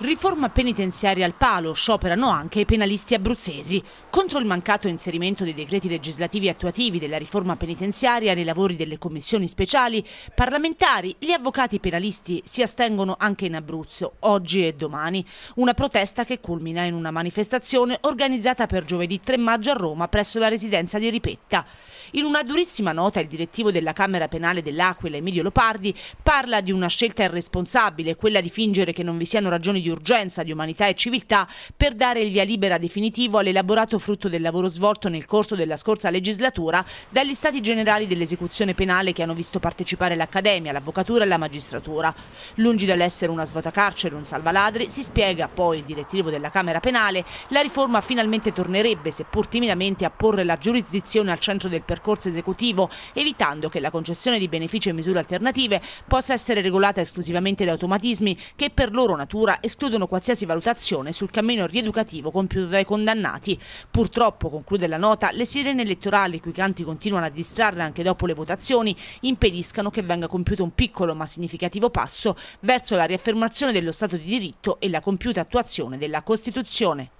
Riforma penitenziaria al palo, scioperano anche i penalisti abruzzesi. Contro il mancato inserimento dei decreti legislativi attuativi della riforma penitenziaria nei lavori delle commissioni speciali, parlamentari, gli avvocati penalisti si astengono anche in Abruzzo, oggi e domani. Una protesta che culmina in una manifestazione organizzata per giovedì 3 maggio a Roma presso la residenza di Ripetta. In una durissima nota il direttivo della Camera Penale dell'Aquila, Emilio Lopardi, parla di una scelta irresponsabile, quella di fingere che non vi siano ragioni di di urgenza di umanità e civiltà per dare il via libera definitivo all'elaborato frutto del lavoro svolto nel corso della scorsa legislatura dagli stati generali dell'esecuzione penale che hanno visto partecipare l'Accademia, l'Avvocatura e la Magistratura. Lungi dall'essere una svuota carcere, un salvaladri, si spiega poi il direttivo della Camera Penale, la riforma finalmente tornerebbe, seppur timidamente, a porre la giurisdizione al centro del percorso esecutivo, evitando che la concessione di benefici e misure alternative possa essere regolata esclusivamente da automatismi che per loro natura escludono escludono qualsiasi valutazione sul cammino rieducativo compiuto dai condannati. Purtroppo, conclude la nota, le sirene elettorali, cui canti continuano a distrarre anche dopo le votazioni, impediscano che venga compiuto un piccolo ma significativo passo verso la riaffermazione dello Stato di diritto e la compiuta attuazione della Costituzione.